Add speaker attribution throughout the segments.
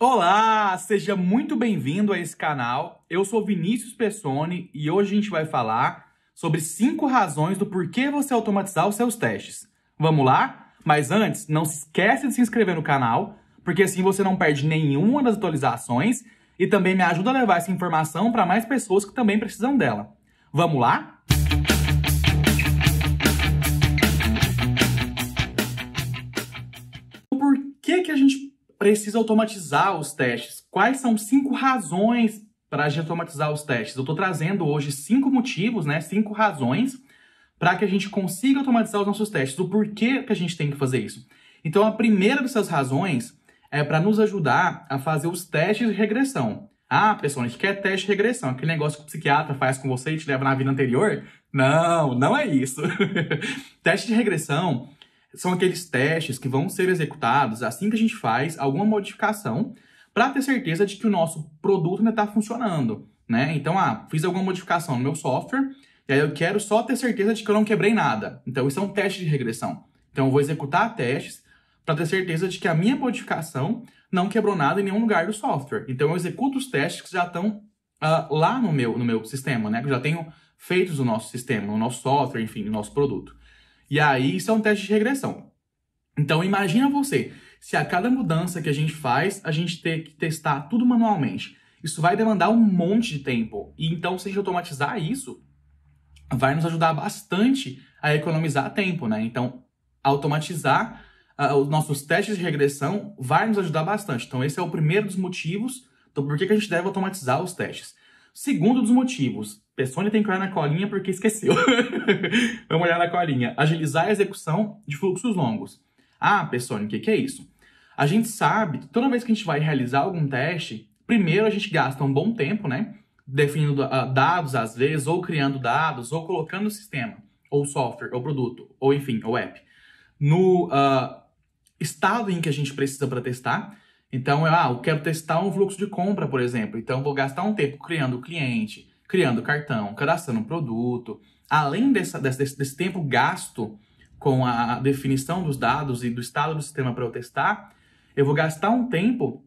Speaker 1: Olá, seja muito bem-vindo a esse canal. Eu sou Vinícius Pessoni e hoje a gente vai falar sobre 5 razões do porquê você automatizar os seus testes. Vamos lá? Mas antes, não se esquece de se inscrever no canal, porque assim você não perde nenhuma das atualizações e também me ajuda a levar essa informação para mais pessoas que também precisam dela. Vamos lá? precisa automatizar os testes. Quais são cinco razões para a gente automatizar os testes? Eu estou trazendo hoje cinco motivos, né? Cinco razões para que a gente consiga automatizar os nossos testes. O porquê que a gente tem que fazer isso. Então, a primeira dessas razões é para nos ajudar a fazer os testes de regressão. Ah, pessoal, a gente quer teste de regressão, aquele negócio que o psiquiatra faz com você e te leva na vida anterior? Não, não é isso. teste de regressão são aqueles testes que vão ser executados assim que a gente faz alguma modificação para ter certeza de que o nosso produto ainda está funcionando. Né? Então, ah, fiz alguma modificação no meu software e aí eu quero só ter certeza de que eu não quebrei nada. Então, isso é um teste de regressão. Então, eu vou executar testes para ter certeza de que a minha modificação não quebrou nada em nenhum lugar do software. Então, eu executo os testes que já estão uh, ah, lá no meu, no meu sistema, né? que eu já tenho feitos no nosso sistema, no nosso software, enfim, no nosso produto. E aí isso é um teste de regressão. Então imagina você, se a cada mudança que a gente faz, a gente ter que testar tudo manualmente. Isso vai demandar um monte de tempo. E então, se a gente automatizar isso, vai nos ajudar bastante a economizar tempo, né? Então, automatizar uh, os nossos testes de regressão vai nos ajudar bastante. Então, esse é o primeiro dos motivos do então, porquê que a gente deve automatizar os testes. Segundo dos motivos, Peçonha tem que olhar na colinha porque esqueceu. Vamos olhar na colinha. Agilizar a execução de fluxos longos. Ah, Peçonha, o que, que é isso? A gente sabe que toda vez que a gente vai realizar algum teste, primeiro a gente gasta um bom tempo, né? Definindo uh, dados, às vezes, ou criando dados, ou colocando o sistema, ou software, ou produto, ou enfim, ou app, no uh, estado em que a gente precisa para testar. Então, eu, é, ah, eu quero testar um fluxo de compra, por exemplo. Então, vou gastar um tempo criando o cliente, criando cartão, cadastrando produto. Além dessa, desse, desse tempo gasto com a definição dos dados e do estado do sistema para eu testar, eu vou gastar um tempo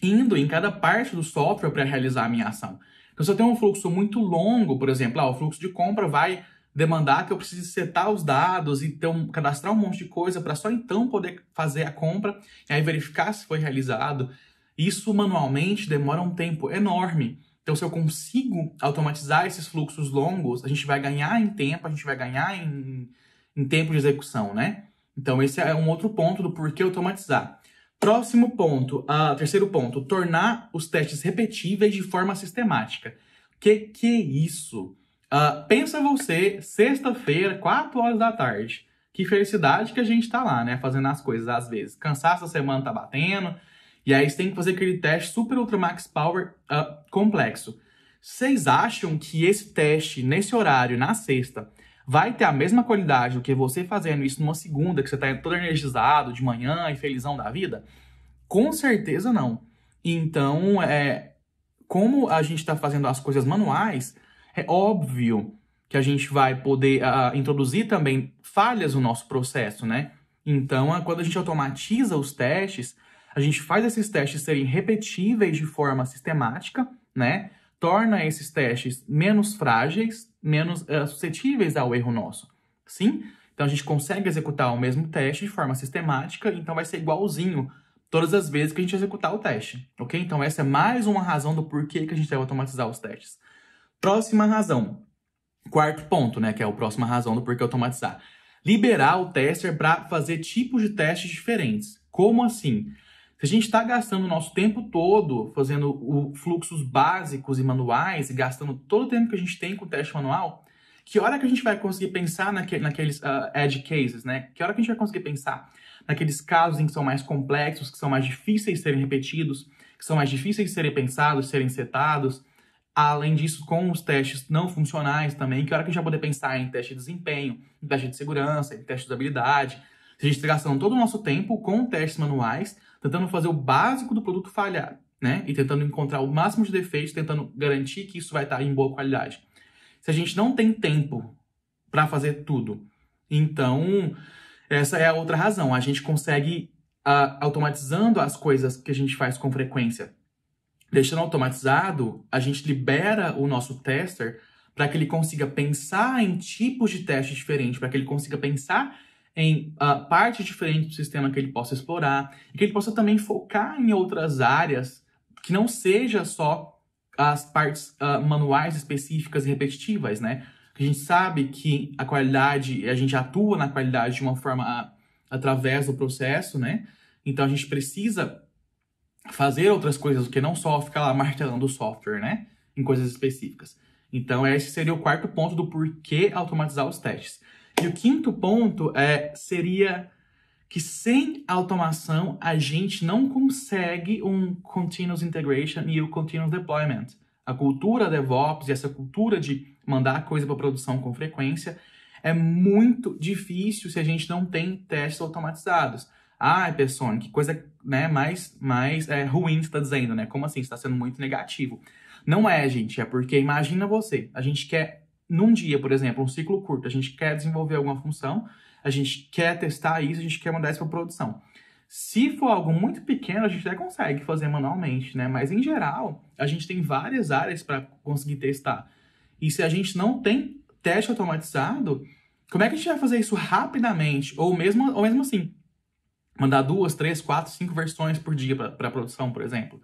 Speaker 1: indo em cada parte do software para realizar a minha ação. Então, se eu tenho um fluxo muito longo, por exemplo, ah, o fluxo de compra vai demandar que eu precise setar os dados e ter um, cadastrar um monte de coisa para só então poder fazer a compra e aí verificar se foi realizado. Isso manualmente demora um tempo enorme. Então, se eu consigo automatizar esses fluxos longos, a gente vai ganhar em tempo, a gente vai ganhar em, em tempo de execução, né? Então, esse é um outro ponto do porquê automatizar. Próximo ponto, uh, terceiro ponto, tornar os testes repetíveis de forma sistemática. Que que é isso? Uh, pensa você, sexta-feira, 4 horas da tarde. Que felicidade que a gente tá lá, né? Fazendo as coisas às vezes. Cansaço a semana tá batendo, e aí você tem que fazer aquele teste super ultra max power uh, complexo. Vocês acham que esse teste, nesse horário, na sexta, vai ter a mesma qualidade do que você fazendo isso numa segunda, que você está todo energizado de manhã e felizão da vida? Com certeza não. Então, é, como a gente está fazendo as coisas manuais, é óbvio que a gente vai poder uh, introduzir também falhas no nosso processo, né? Então, é quando a gente automatiza os testes, a gente faz esses testes serem repetíveis de forma sistemática, né? Torna esses testes menos frágeis, menos uh, suscetíveis ao erro nosso. Sim? Então a gente consegue executar o mesmo teste de forma sistemática, então vai ser igualzinho todas as vezes que a gente executar o teste, ok? Então essa é mais uma razão do porquê que a gente deve automatizar os testes. Próxima razão, quarto ponto, né, que é a próxima razão do porquê automatizar. Liberar o tester para fazer tipos de testes diferentes. Como assim? Se a gente está gastando o nosso tempo todo fazendo o, fluxos básicos e manuais, e gastando todo o tempo que a gente tem com o teste manual, que hora que a gente vai conseguir pensar naqueles uh, edge cases, né? Que hora que a gente vai conseguir pensar naqueles casos em que são mais complexos, que são mais difíceis de serem repetidos, que são mais difíceis de serem pensados, de serem setados. Além disso, com os testes não funcionais também, que hora que a gente vai poder pensar em teste de desempenho, em teste de segurança, em teste de habilidade? Se a gente está gastando todo o nosso tempo com testes manuais, tentando fazer o básico do produto falhar, né? E tentando encontrar o máximo de defeitos, tentando garantir que isso vai estar em boa qualidade. Se a gente não tem tempo para fazer tudo, então essa é a outra razão. A gente consegue uh, automatizando as coisas que a gente faz com frequência. Deixando automatizado, a gente libera o nosso tester para que ele consiga pensar em tipos de teste diferentes, para que ele consiga pensar em uh, partes diferentes do sistema que ele possa explorar, e que ele possa também focar em outras áreas que não seja só as partes uh, manuais específicas e repetitivas, né? A gente sabe que a qualidade, a gente atua na qualidade de uma forma ah, através do processo, né? Então a gente precisa fazer outras coisas do que não só ficar lá martelando o software, né? Em coisas específicas. Então esse seria o quarto ponto do porquê automatizar os testes. E o quinto ponto é, seria que sem automação a gente não consegue um continuous integration e o continuous deployment. A cultura DevOps e essa cultura de mandar coisa para produção com frequência é muito difícil se a gente não tem testes automatizados. Ah, pessoal, que coisa né, mais, mais é, ruim você está dizendo, né? Como assim? Você está sendo muito negativo. Não é, gente, é porque imagina você, a gente quer num dia, por exemplo, um ciclo curto, a gente quer desenvolver alguma função, a gente quer testar isso, a gente quer mandar isso para produção. Se for algo muito pequeno, a gente até consegue fazer manualmente, né? Mas em geral, a gente tem várias áreas para conseguir testar. E se a gente não tem teste automatizado, como é que a gente vai fazer isso rapidamente? Ou mesmo, ou mesmo assim, mandar duas, três, quatro, cinco versões por dia para produção, por exemplo.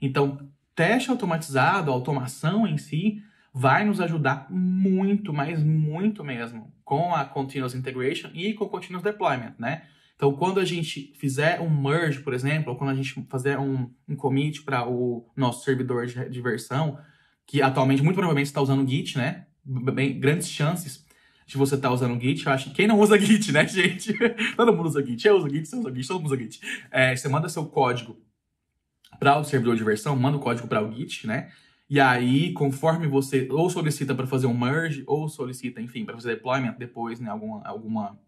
Speaker 1: Então, teste automatizado, automação em si, vai nos ajudar muito, mas muito mesmo, com a Continuous Integration e com o Continuous Deployment, né? Então, quando a gente fizer um merge, por exemplo, ou quando a gente fizer um, um commit para o nosso servidor de, de versão, que atualmente muito provavelmente está usando Git, né? Bem, grandes chances de você estar tá usando Git. Eu acho que quem não usa Git, né, gente? todo mundo usa Git. Eu uso Git, você usa Git, todo mundo usa Git. É, você manda seu código para o servidor de versão, manda o código para o Git, né? E aí, conforme você ou solicita para fazer um merge, ou solicita, enfim, para fazer deployment depois, né, alguma, alguma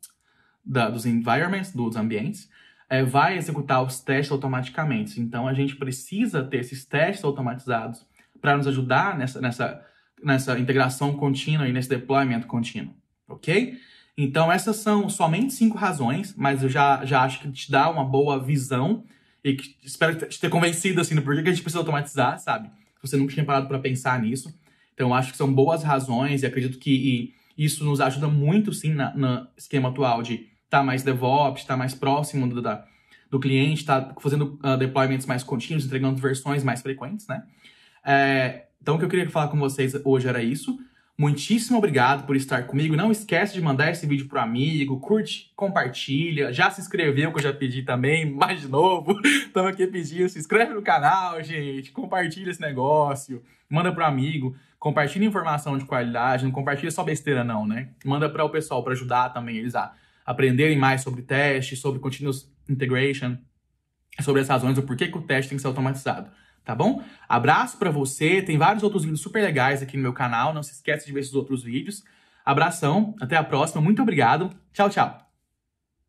Speaker 1: da, dos environments, dos ambientes, é, vai executar os testes automaticamente. Então, a gente precisa ter esses testes automatizados para nos ajudar nessa, nessa, nessa integração contínua e nesse deployment contínuo, ok? Então, essas são somente cinco razões, mas eu já, já acho que te dá uma boa visão e que, espero te ter convencido, assim, do porquê que a gente precisa automatizar, sabe? você nunca tinha parado para pensar nisso. Então, acho que são boas razões e acredito que e isso nos ajuda muito, sim, no esquema atual de estar tá mais DevOps, estar tá mais próximo do, da, do cliente, estar tá fazendo uh, deployments mais contínuos, entregando versões mais frequentes, né? É, então, o que eu queria falar com vocês hoje era isso. Muitíssimo obrigado por estar comigo. Não esquece de mandar esse vídeo pro amigo, curte, compartilha, já se inscreveu que eu já pedi também, mais de novo. Estamos aqui pedindo, se inscreve no canal, gente, compartilha esse negócio, manda pro amigo, compartilha informação de qualidade, não compartilha só besteira não, né? Manda para o pessoal para ajudar também eles a aprenderem mais sobre teste, sobre continuous integration, sobre as razões do porquê que o teste tem que ser automatizado tá bom? Abraço para você, tem vários outros vídeos super legais aqui no meu canal, não se esqueça de ver esses outros vídeos. Abração, até a próxima, muito obrigado, tchau, tchau!